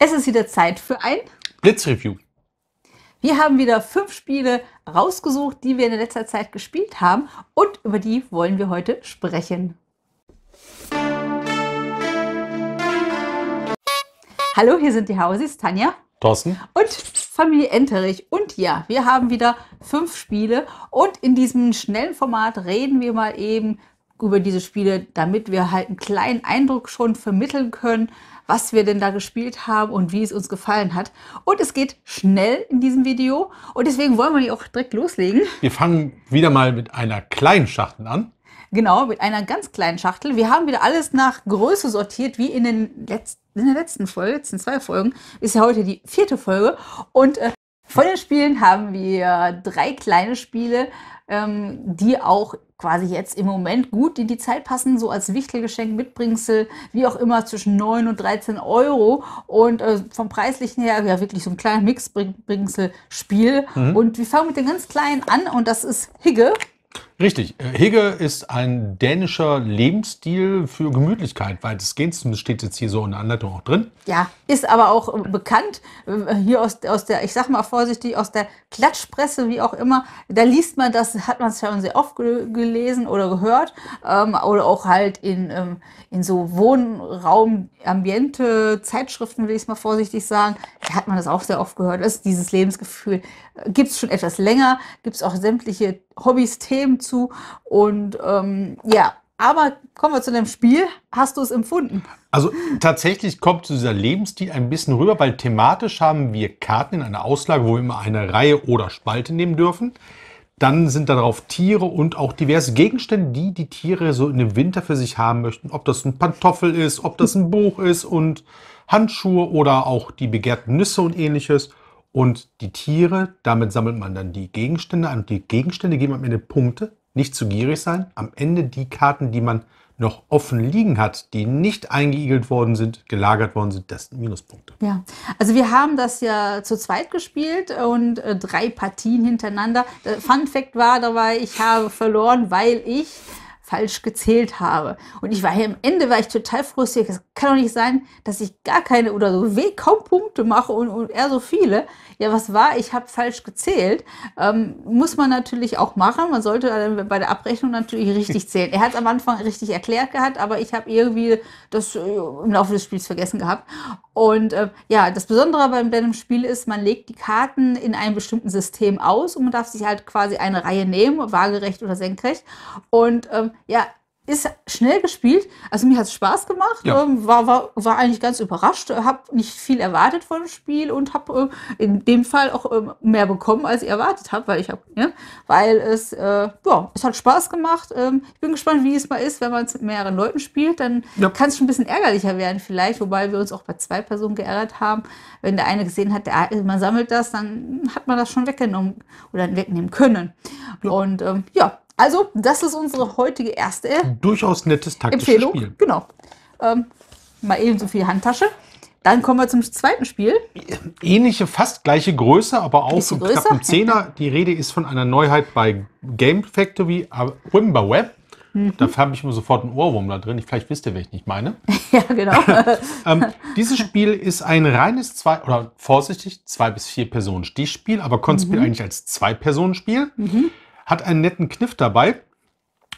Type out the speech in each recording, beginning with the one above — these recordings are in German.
Es ist wieder Zeit für ein Blitzreview. Wir haben wieder fünf Spiele rausgesucht, die wir in letzter Zeit gespielt haben und über die wollen wir heute sprechen. Hallo, hier sind die Hausis, Tanja. Thorsten. Und Familie Enterich. Und ja, wir haben wieder fünf Spiele und in diesem schnellen Format reden wir mal eben über diese Spiele, damit wir halt einen kleinen Eindruck schon vermitteln können, was wir denn da gespielt haben und wie es uns gefallen hat. Und es geht schnell in diesem Video und deswegen wollen wir die auch direkt loslegen. Wir fangen wieder mal mit einer kleinen Schachtel an. Genau, mit einer ganz kleinen Schachtel. Wir haben wieder alles nach Größe sortiert, wie in, den letzten, in der letzten Folge, letzten zwei Folgen. Ist ja heute die vierte Folge. Und äh, von den Spielen haben wir drei kleine Spiele, ähm, die auch quasi jetzt im Moment gut in die Zeit passen, so als Wichtelgeschenk, Mitbringsel, wie auch immer, zwischen 9 und 13 Euro. Und äh, vom Preislichen her, ja, wirklich so ein kleiner Mixbringsel-Spiel. Mhm. Und wir fangen mit den ganz Kleinen an und das ist Higge. Richtig. Hege ist ein dänischer Lebensstil für Gemütlichkeit weitestgehend. Das steht jetzt hier so in der Anleitung auch drin. Ja, ist aber auch äh, bekannt äh, hier aus, aus der, ich sag mal vorsichtig, aus der Klatschpresse, wie auch immer. Da liest man das, hat man es schon sehr oft gelesen oder gehört. Ähm, oder auch halt in, ähm, in so Wohnraum, Ambiente, Zeitschriften, will ich es mal vorsichtig sagen. Da hat man das auch sehr oft gehört. Das ist dieses Lebensgefühl. Äh, gibt es schon etwas länger, gibt es auch sämtliche Hobbys, Themen zu. Und ähm, ja, aber kommen wir zu dem Spiel. Hast du es empfunden? Also tatsächlich kommt dieser Lebensstil ein bisschen rüber, weil thematisch haben wir Karten in einer Auslage, wo wir immer eine Reihe oder Spalte nehmen dürfen. Dann sind darauf Tiere und auch diverse Gegenstände, die die Tiere so in dem Winter für sich haben möchten. Ob das ein Pantoffel ist, ob das ein Buch ist und Handschuhe oder auch die begehrten Nüsse und ähnliches. Und die Tiere, damit sammelt man dann die Gegenstände an. Und die Gegenstände geben am Ende Punkte nicht zu gierig sein. Am Ende die Karten, die man noch offen liegen hat, die nicht eingeigelt worden sind, gelagert worden sind, das sind Minuspunkte. Ja, also wir haben das ja zu zweit gespielt und äh, drei Partien hintereinander. Der äh, Fun Fact war dabei, ich habe verloren, weil ich falsch gezählt habe. Und ich war hier am Ende, war ich total frustriert. Es kann doch nicht sein, dass ich gar keine oder so weh kaum Punkte mache und, und er so viele. Ja, was war? Ich habe falsch gezählt. Ähm, muss man natürlich auch machen. Man sollte bei der Abrechnung natürlich richtig zählen. Er hat am Anfang richtig erklärt gehabt, aber ich habe irgendwie das äh, im Laufe des Spiels vergessen gehabt. Und äh, ja, das Besondere beim Denim-Spiel ist, man legt die Karten in einem bestimmten System aus und man darf sich halt quasi eine Reihe nehmen, waagerecht oder senkrecht. Und ähm, ja, ist schnell gespielt. Also mir hat es Spaß gemacht. Ja. Ähm, war, war, war eigentlich ganz überrascht. Habe nicht viel erwartet von dem Spiel und habe äh, in dem Fall auch äh, mehr bekommen, als ich erwartet habe, weil ich habe, ne, ja, weil es, äh, ja, es hat Spaß gemacht. Ähm, ich bin gespannt, wie es mal ist, wenn man es mit mehreren Leuten spielt. Dann ja. kann es schon ein bisschen ärgerlicher werden vielleicht, wobei wir uns auch bei zwei Personen geärgert haben. Wenn der eine gesehen hat, der, man sammelt das, dann hat man das schon weggenommen oder wegnehmen können. Und ähm, ja, also, das ist unsere heutige erste Durchaus nettes taktisches Empfehlung. Spiel. Genau. Ähm, mal eben so viel Handtasche. Dann kommen wir zum zweiten Spiel. Ähnliche, fast gleiche Größe, aber auch so knapp ein Zehner. Die Rede ist von einer Neuheit bei Game Factory, äh, Wimber Web. Mhm. Da habe ich immer sofort einen Ohrwurm da drin. vielleicht wisst ihr, wer ich nicht meine. ja, genau. ähm, dieses Spiel ist ein reines zwei oder vorsichtig zwei bis vier Personen Stichspiel, aber Konzipit mhm. eigentlich als zwei Personen Spiel. Mhm hat einen netten Kniff dabei.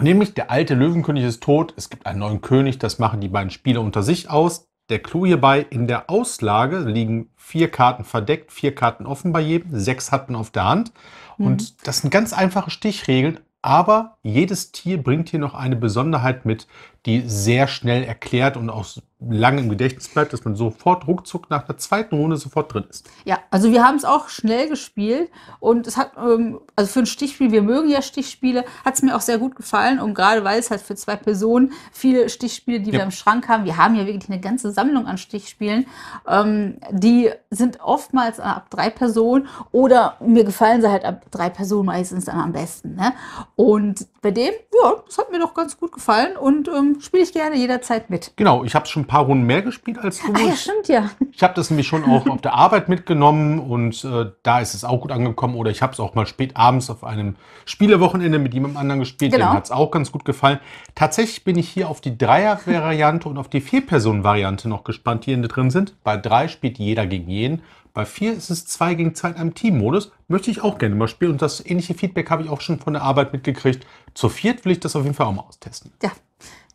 Nämlich der alte Löwenkönig ist tot, es gibt einen neuen König, das machen die beiden Spieler unter sich aus. Der Clou hierbei, in der Auslage liegen vier Karten verdeckt, vier Karten offen bei jedem, sechs hatten auf der Hand. Mhm. Und das sind ganz einfache Stichregeln, aber jedes Tier bringt hier noch eine Besonderheit mit, die sehr schnell erklärt und auch lange im Gedächtnis bleibt, dass man sofort ruckzuck nach der zweiten Runde sofort drin ist. Ja, also wir haben es auch schnell gespielt und es hat, ähm, also für ein Stichspiel, wir mögen ja Stichspiele, hat es mir auch sehr gut gefallen und gerade weil es halt für zwei Personen viele Stichspiele, die ja. wir im Schrank haben, wir haben ja wirklich eine ganze Sammlung an Stichspielen, ähm, die sind oftmals ab drei Personen oder mir gefallen sie halt ab drei Personen meistens dann am besten. Ne? Und bei dem, ja, das hat mir doch ganz gut gefallen und ähm, spiele ich gerne jederzeit mit. Genau, ich habe schon ein paar Runden mehr gespielt als du. Ah, ja, stimmt ja. Ich habe das nämlich schon auch auf der Arbeit mitgenommen und äh, da ist es auch gut angekommen. Oder ich habe es auch mal spät abends auf einem Spielewochenende mit jemandem anderen gespielt. Genau. Dem hat es auch ganz gut gefallen. Tatsächlich bin ich hier auf die Dreier-Variante und auf die Vier-Personen-Variante noch gespannt, die hier drin sind. Bei drei spielt jeder gegen jeden. Bei vier ist es zwei gegen zwei in einem Teammodus. Möchte ich auch gerne mal spielen. Und das ähnliche Feedback habe ich auch schon von der Arbeit mitgekriegt. Zu viert will ich das auf jeden Fall auch mal austesten. Ja,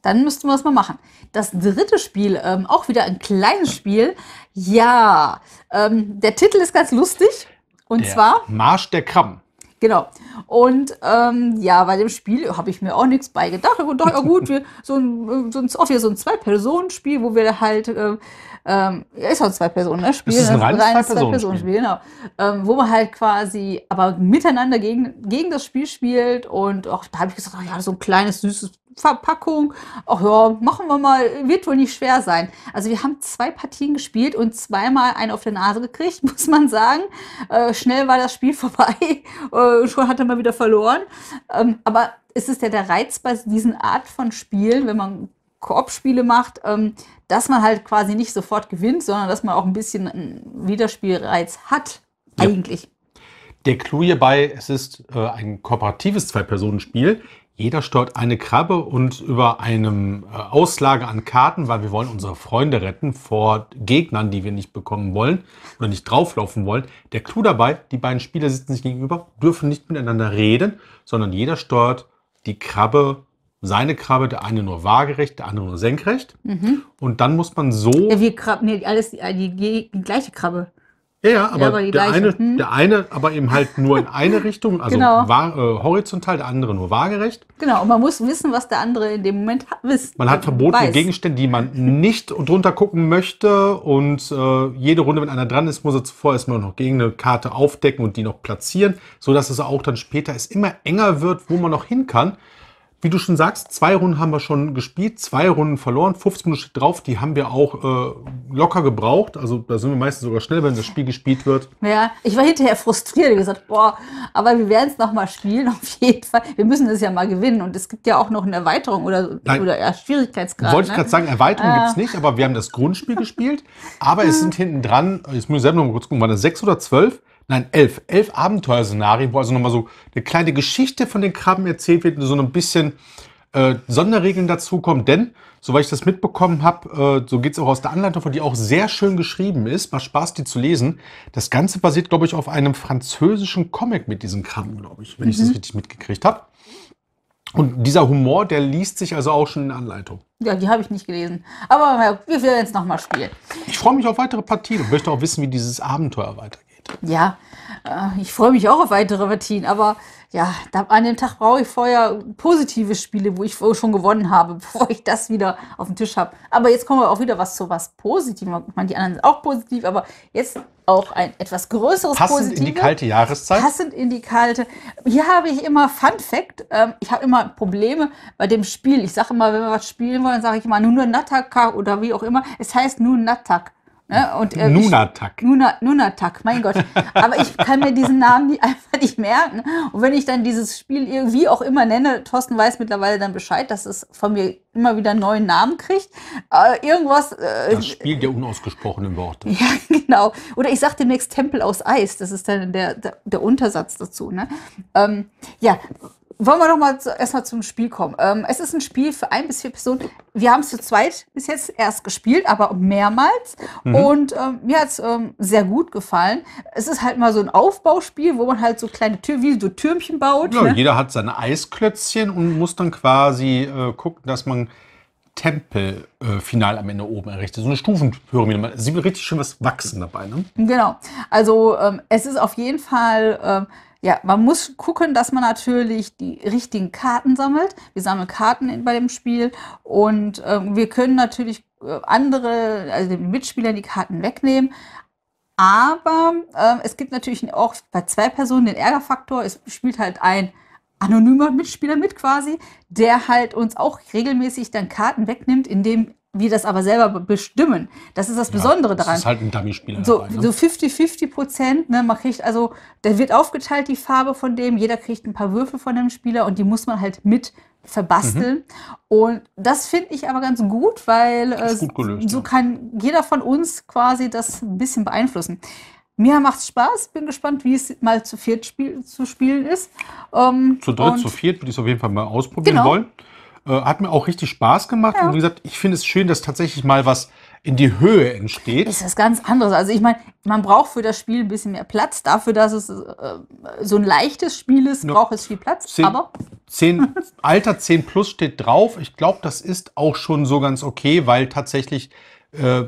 dann müssten wir das mal machen. Das dritte Spiel, ähm, auch wieder ein kleines Spiel. Ja, ähm, der Titel ist ganz lustig. Und der zwar. Marsch der Krabben. Genau. Und ähm, ja, bei dem Spiel habe ich mir auch nichts bei gedacht. Und dachte, ja gut, wir, so ein, so ein, auch wieder so ein Zwei-Personen-Spiel, wo wir halt, äh, ähm, ja, ist auch halt ein ne, halt Zwei-Personen-Spiel. Das ist ein reines Zwei-Personen-Spiel, genau. Ähm, wo man halt quasi, aber miteinander gegen, gegen das Spiel spielt. Und auch da habe ich gesagt, ach ja, so ein kleines, süßes Verpackung. Ach ja, machen wir mal, wird wohl nicht schwer sein. Also wir haben zwei Partien gespielt und zweimal einen auf der Nase gekriegt, muss man sagen. Äh, schnell war das Spiel vorbei. Äh, schon hat er mal wieder verloren. Ähm, aber es ist ja der Reiz bei diesen Art von Spielen, wenn man Koop-Spiele macht, ähm, dass man halt quasi nicht sofort gewinnt, sondern dass man auch ein bisschen einen Wiederspielreiz hat, ja. eigentlich. Der Clou hierbei, es ist äh, ein kooperatives Zwei-Personen-Spiel. Jeder steuert eine Krabbe und über einem äh, Auslage an Karten, weil wir wollen unsere Freunde retten vor Gegnern, die wir nicht bekommen wollen oder nicht drauflaufen wollen. Der Clou dabei, die beiden Spieler sitzen sich gegenüber, dürfen nicht miteinander reden, sondern jeder steuert die Krabbe, seine Krabbe, der eine nur waagerecht, der andere nur senkrecht. Mhm. Und dann muss man so... Ja, wir krabben hier alles die, die, die gleiche Krabbe. Ja, ja, aber, ja, aber der, eine, hm? der eine, aber eben halt nur in eine Richtung, also genau. war, äh, horizontal, der andere nur waagerecht. Genau, und man muss wissen, was der andere in dem Moment wisst. Man hat verbotene weiß. Gegenstände, die man nicht drunter gucken möchte und äh, jede Runde, wenn einer dran ist, muss er zuvor erstmal noch gegen eine Karte aufdecken und die noch platzieren, sodass es auch dann später es immer enger wird, wo man noch hin kann wie du schon sagst, zwei Runden haben wir schon gespielt, zwei Runden verloren, 15 Minuten steht drauf, die haben wir auch äh, locker gebraucht. Also da sind wir meistens sogar schnell, wenn das Spiel gespielt wird. Ja, ich war hinterher frustriert und gesagt, boah, aber wir werden es nochmal spielen, auf jeden Fall. Wir müssen das ja mal gewinnen. Und es gibt ja auch noch eine Erweiterung oder, Nein, oder ja, Schwierigkeitsgrad. Wollte ne? ich gerade sagen, Erweiterung äh. Ah. gibt es nicht, aber wir haben das Grundspiel gespielt. Aber es ah. sind hinten dran, jetzt muss ich selber noch mal kurz gucken, waren das sechs oder zwölf? nein, elf, elf Abenteuerszenarien, wo also nochmal so eine kleine Geschichte von den Krabben erzählt wird und so ein bisschen äh, Sonderregeln dazukommen. Denn, soweit ich das mitbekommen habe, äh, so geht es auch aus der Anleitung, die auch sehr schön geschrieben ist. Macht Spaß, die zu lesen. Das Ganze basiert, glaube ich, auf einem französischen Comic mit diesen Krabben, glaube ich, wenn mhm. ich das mhm. richtig mitgekriegt habe. Und dieser Humor, der liest sich also auch schon in der Anleitung. Ja, die habe ich nicht gelesen. Aber wir werden es nochmal spielen. Ich freue mich auf weitere Partien und möchte auch wissen, wie dieses Abenteuer weitergeht ja, äh, ich freue mich auch auf weitere Partien, aber ja, an dem Tag brauche ich vorher positive Spiele, wo ich schon gewonnen habe, bevor ich das wieder auf den Tisch habe. Aber jetzt kommen wir auch wieder was zu was Positivem. Ich meine, die anderen sind auch positiv, aber jetzt auch ein etwas größeres Passend Positive. in die kalte Jahreszeit. Passend in die kalte. Hier habe ich immer Fun Fact. Ähm, ich habe immer Probleme bei dem Spiel. Ich sage immer, wenn wir was spielen wollen, sage ich immer nur Nunatak oder wie auch immer. Es heißt nur Nunatak. Ne? Und, äh, Nunatak. Nuna, Nunatak, mein Gott. Aber ich kann mir diesen Namen nie, einfach nicht merken. Und wenn ich dann dieses Spiel irgendwie äh, auch immer nenne, Thorsten weiß mittlerweile dann Bescheid, dass es von mir immer wieder einen neuen Namen kriegt. Äh, irgendwas. Äh, das Spiel der unausgesprochenen Worte. Ja, genau. Oder ich sage demnächst Tempel aus Eis. Das ist dann der, der, der Untersatz dazu. Ne? Ähm, ja, wollen wir doch mal zu, erstmal zum Spiel kommen. Ähm, es ist ein Spiel für ein bis vier Personen. Wir haben es zu zweit bis jetzt erst gespielt, aber mehrmals. Mhm. Und ähm, mir hat es ähm, sehr gut gefallen. Es ist halt mal so ein Aufbauspiel, wo man halt so kleine Türen, wie so Türmchen baut. Ja, ne? Jeder hat seine Eisklötzchen und muss dann quasi äh, gucken, dass man Tempel äh, final am Ende oben errichtet. So eine Stufenpyramide. Man sieht richtig schön was wachsen dabei. Ne? Genau. Also ähm, es ist auf jeden Fall ähm, ja, man muss gucken, dass man natürlich die richtigen Karten sammelt. Wir sammeln Karten in, bei dem Spiel und äh, wir können natürlich äh, andere, also den Mitspielern die Karten wegnehmen. Aber äh, es gibt natürlich auch bei zwei Personen den Ärgerfaktor. Es spielt halt ein anonymer Mitspieler mit quasi, der halt uns auch regelmäßig dann Karten wegnimmt, indem wir das aber selber bestimmen. Das ist das Besondere ja, das daran. Das ist halt ein Dummy-Spieler. So 50-50 ne? so Prozent. Ne? Man kriegt also, da wird aufgeteilt die Farbe von dem. Jeder kriegt ein paar Würfel von dem Spieler und die muss man halt mit verbasteln. Mhm. Und das finde ich aber ganz gut, weil äh, gut gelöst, so ja. kann jeder von uns quasi das ein bisschen beeinflussen. Mir macht's Spaß, bin gespannt, wie es mal zu viert spiel zu spielen ist. Ähm, zu dritt, zu viert würde ich es auf jeden Fall mal ausprobieren genau. wollen. Äh, hat mir auch richtig Spaß gemacht. Ja. Und wie gesagt, ich finde es schön, dass tatsächlich mal was in die Höhe entsteht. Ist das ganz anderes. Also ich meine, man braucht für das Spiel ein bisschen mehr Platz. Dafür, dass es äh, so ein leichtes Spiel ist, ja. braucht es viel Platz. Zehn, aber zehn, Alter 10 plus steht drauf. Ich glaube, das ist auch schon so ganz okay, weil tatsächlich äh,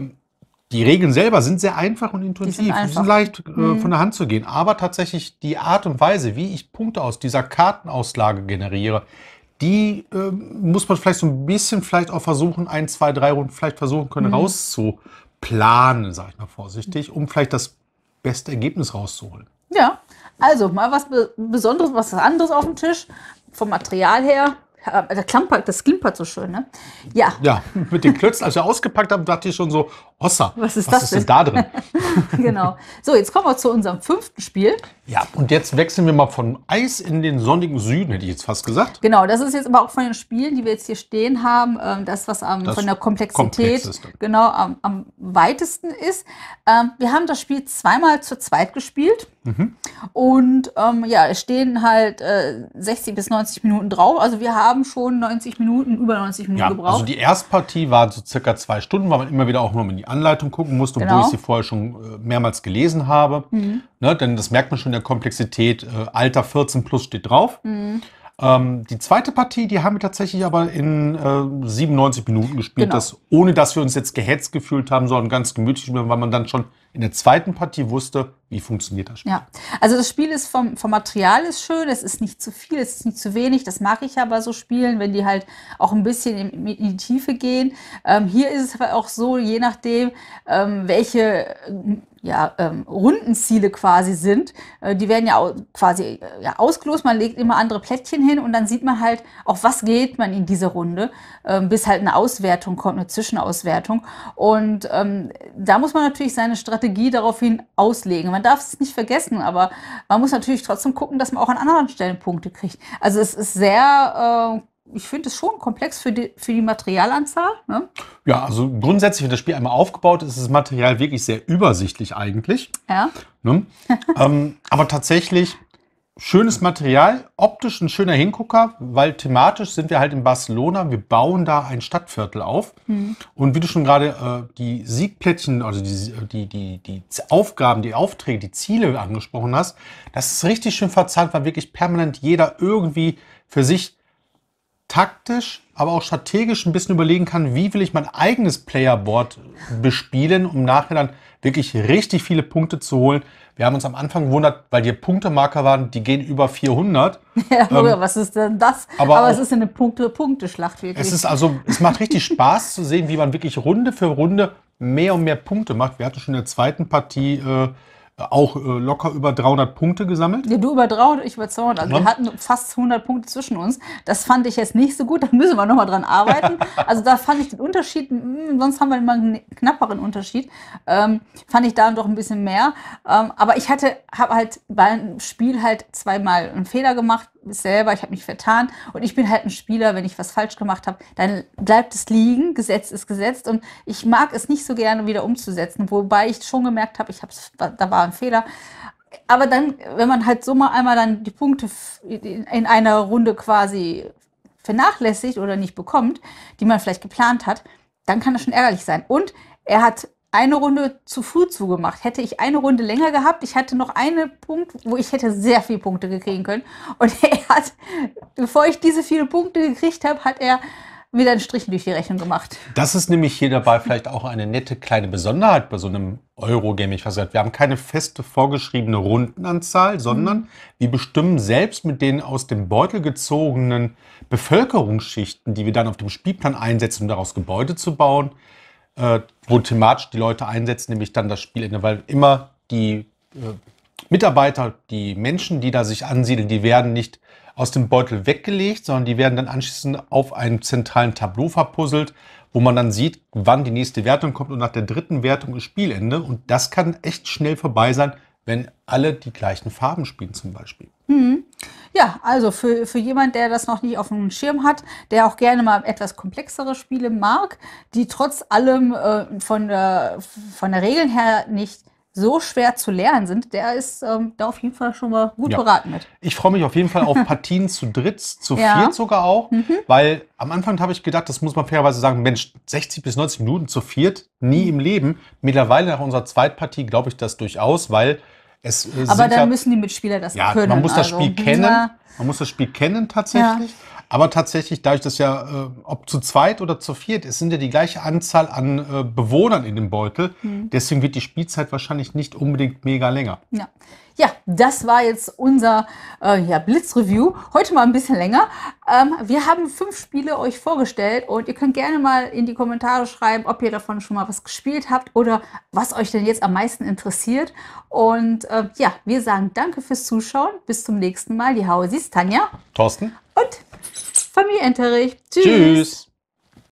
die Regeln selber sind sehr einfach und intuitiv. Die sind, einfach. sind leicht äh, mhm. von der Hand zu gehen. Aber tatsächlich die Art und Weise, wie ich Punkte aus dieser Kartenauslage generiere, die äh, muss man vielleicht so ein bisschen vielleicht auch versuchen, ein, zwei, drei Runden vielleicht versuchen können mhm. rauszuplanen, sage ich mal vorsichtig, um vielleicht das beste Ergebnis rauszuholen. Ja, also mal was Besonderes, was anderes auf dem Tisch. Vom Material her ähm, das klampert, das klimpert so schön, ne? Ja. Ja, mit den Klötzen, als wir ausgepackt haben, dachte ich schon so, Ossa, was ist, was das ist denn da drin? genau. So, jetzt kommen wir zu unserem fünften Spiel. Ja, und jetzt wechseln wir mal von Eis in den sonnigen Süden, hätte ich jetzt fast gesagt. Genau, das ist jetzt aber auch von den Spielen, die wir jetzt hier stehen haben, ähm, das, was am, das von der Komplexität genau am, am weitesten ist. Ähm, wir haben das Spiel zweimal zu zweit gespielt. Mhm. Und ähm, ja, es stehen halt äh, 60 bis 90 Minuten drauf. Also wir haben schon 90 Minuten, über 90 Minuten ja, also gebraucht. Also die Erstpartie war so circa zwei Stunden, weil man immer wieder auch nur in die Anleitung gucken musste, genau. obwohl ich sie vorher schon äh, mehrmals gelesen habe. Mhm. Ne, denn das merkt man schon in der Komplexität. Äh, Alter 14 plus steht drauf. Mhm. Ähm, die zweite Partie, die haben wir tatsächlich aber in äh, 97 Minuten gespielt, genau. das, ohne dass wir uns jetzt gehetzt gefühlt haben, sondern ganz gemütlich, weil man dann schon in der zweiten Partie wusste, wie funktioniert das Spiel. Ja, also das Spiel ist vom, vom Material ist schön, es ist nicht zu viel, es ist nicht zu wenig, das mache ich aber so Spielen, wenn die halt auch ein bisschen in, in die Tiefe gehen. Ähm, hier ist es aber auch so, je nachdem, ähm, welche ja, ähm, runden Ziele quasi sind. Äh, die werden ja auch quasi äh, ja, ausgelost. Man legt immer andere Plättchen hin und dann sieht man halt, auf was geht man in dieser Runde, ähm, bis halt eine Auswertung kommt, eine Zwischenauswertung. Und ähm, da muss man natürlich seine Strategie daraufhin auslegen. Man darf es nicht vergessen, aber man muss natürlich trotzdem gucken, dass man auch an anderen Stellen Punkte kriegt. Also es ist sehr äh, ich finde es schon komplex für die, für die Materialanzahl. Ne? Ja, also grundsätzlich, wenn das Spiel einmal aufgebaut ist, ist das Material wirklich sehr übersichtlich eigentlich. Ja. Ne? ähm, aber tatsächlich schönes Material, optisch ein schöner Hingucker, weil thematisch sind wir halt in Barcelona. Wir bauen da ein Stadtviertel auf. Mhm. Und wie du schon gerade äh, die Siegplättchen, also die, die, die, die Aufgaben, die Aufträge, die Ziele angesprochen hast, das ist richtig schön verzahnt, weil wirklich permanent jeder irgendwie für sich taktisch, aber auch strategisch ein bisschen überlegen kann, wie will ich mein eigenes Playerboard bespielen, um nachher dann wirklich richtig viele Punkte zu holen. Wir haben uns am Anfang gewundert, weil die Punktemarker waren, die gehen über 400. Ja, ähm, was ist denn das? Aber, aber es ist eine Punkte-Punkte-Schlacht wirklich. Es ist also, es macht richtig Spaß zu sehen, wie man wirklich Runde für Runde mehr und mehr Punkte macht. Wir hatten schon in der zweiten Partie äh, auch äh, locker über 300 Punkte gesammelt. Ja, du über 300, ich über 200. Also ja. wir hatten fast 100 Punkte zwischen uns. Das fand ich jetzt nicht so gut. Da müssen wir nochmal dran arbeiten. also da fand ich den Unterschied, mh, hm, sonst haben wir immer einen knapperen Unterschied. Ähm, fand ich da doch ein bisschen mehr. Ähm, aber ich hatte, habe halt beim Spiel halt zweimal einen Fehler gemacht selber, ich habe mich vertan und ich bin halt ein Spieler, wenn ich was falsch gemacht habe, dann bleibt es liegen, Gesetz ist gesetzt und ich mag es nicht so gerne wieder umzusetzen, wobei ich schon gemerkt habe, ich habe da war ein Fehler. Aber dann, wenn man halt so mal einmal dann die Punkte in einer Runde quasi vernachlässigt oder nicht bekommt, die man vielleicht geplant hat, dann kann das schon ärgerlich sein. Und er hat eine Runde zu früh zugemacht. Hätte ich eine Runde länger gehabt, ich hatte noch einen Punkt, wo ich hätte sehr viele Punkte gekriegen können. Und er hat, bevor ich diese vielen Punkte gekriegt habe, hat er wieder einen Strich durch die Rechnung gemacht. Das ist nämlich hier dabei vielleicht auch eine nette kleine Besonderheit bei so einem Eurogame. Ich weiß nicht, wir haben keine feste vorgeschriebene Rundenanzahl, sondern mhm. wir bestimmen selbst mit den aus dem Beutel gezogenen Bevölkerungsschichten, die wir dann auf dem Spielplan einsetzen, um daraus Gebäude zu bauen, äh, wo thematisch die Leute einsetzen, nämlich dann das Spielende, weil immer die äh, Mitarbeiter, die Menschen, die da sich ansiedeln, die werden nicht aus dem Beutel weggelegt, sondern die werden dann anschließend auf einem zentralen Tableau verpuzzelt, wo man dann sieht, wann die nächste Wertung kommt und nach der dritten Wertung ist Spielende und das kann echt schnell vorbei sein, wenn alle die gleichen Farben spielen zum Beispiel. Mhm. Ja, also für, für jemand, der das noch nicht auf dem Schirm hat, der auch gerne mal etwas komplexere Spiele mag, die trotz allem äh, von, der, von der Regeln her nicht so schwer zu lernen sind, der ist ähm, da auf jeden Fall schon mal gut ja. beraten mit. Ich freue mich auf jeden Fall auf Partien zu dritt, zu ja. viert sogar auch, mhm. weil am Anfang habe ich gedacht, das muss man fairerweise sagen, Mensch, 60 bis 90 Minuten zu viert, nie mhm. im Leben. Mittlerweile nach unserer Zweitpartie glaube ich das durchaus, weil es äh, Aber dann ja, müssen die Mitspieler das ja, können. Man muss das also. Spiel kennen. Man muss das Spiel kennen tatsächlich. Aber tatsächlich, dadurch, dass ja, äh, ob zu zweit oder zu viert, es sind ja die gleiche Anzahl an äh, Bewohnern in dem Beutel. Mhm. Deswegen wird die Spielzeit wahrscheinlich nicht unbedingt mega länger. Ja. Ja, das war jetzt unser äh, ja, Blitzreview. Heute mal ein bisschen länger. Ähm, wir haben fünf Spiele euch vorgestellt und ihr könnt gerne mal in die Kommentare schreiben, ob ihr davon schon mal was gespielt habt oder was euch denn jetzt am meisten interessiert. Und äh, ja, wir sagen danke fürs Zuschauen. Bis zum nächsten Mal. Die Hausis, Tanja, Thorsten und Familienunterricht. Tschüss. Tschüss.